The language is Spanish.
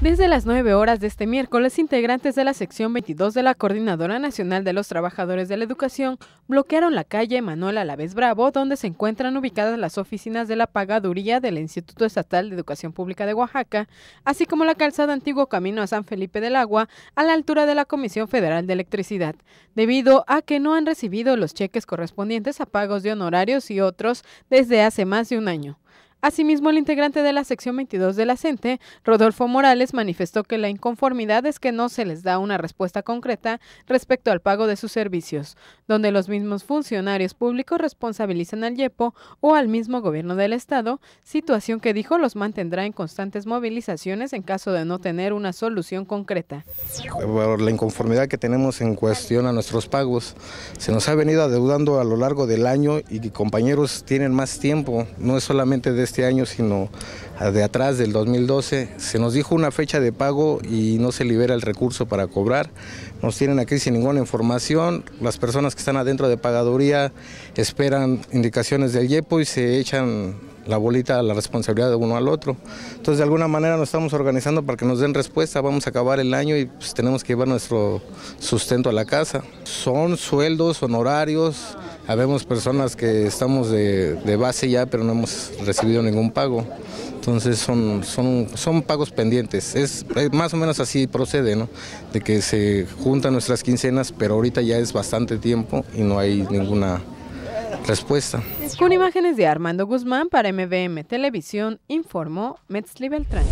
Desde las 9 horas de este miércoles, integrantes de la sección 22 de la Coordinadora Nacional de los Trabajadores de la Educación bloquearon la calle Manuel Alavés Bravo, donde se encuentran ubicadas las oficinas de la pagaduría del Instituto Estatal de Educación Pública de Oaxaca, así como la calzada antiguo camino a San Felipe del Agua, a la altura de la Comisión Federal de Electricidad, debido a que no han recibido los cheques correspondientes a pagos de honorarios y otros desde hace más de un año. Asimismo, el integrante de la sección 22 de la CENTE, Rodolfo Morales, manifestó que la inconformidad es que no se les da una respuesta concreta respecto al pago de sus servicios, donde los mismos funcionarios públicos responsabilizan al YEPO o al mismo gobierno del Estado, situación que dijo los mantendrá en constantes movilizaciones en caso de no tener una solución concreta. la inconformidad que tenemos en cuestión a nuestros pagos, se nos ha venido adeudando a lo largo del año y compañeros tienen más tiempo, no es solamente de este año, sino de atrás del 2012. Se nos dijo una fecha de pago y no se libera el recurso para cobrar. Nos tienen aquí sin ninguna información. Las personas que están adentro de pagaduría esperan indicaciones del YEPO y se echan la bolita, a la responsabilidad de uno al otro. Entonces, de alguna manera nos estamos organizando para que nos den respuesta. Vamos a acabar el año y pues, tenemos que llevar nuestro sustento a la casa. Son sueldos, honorarios Habemos personas que estamos de, base ya, pero no hemos recibido ningún pago. Entonces son, son, son pagos pendientes. Es, más o menos así procede, ¿no? De que se juntan nuestras quincenas, pero ahorita ya es bastante tiempo y no hay ninguna respuesta. Con imágenes de Armando Guzmán para MVM Televisión, informó Metzli Beltrán.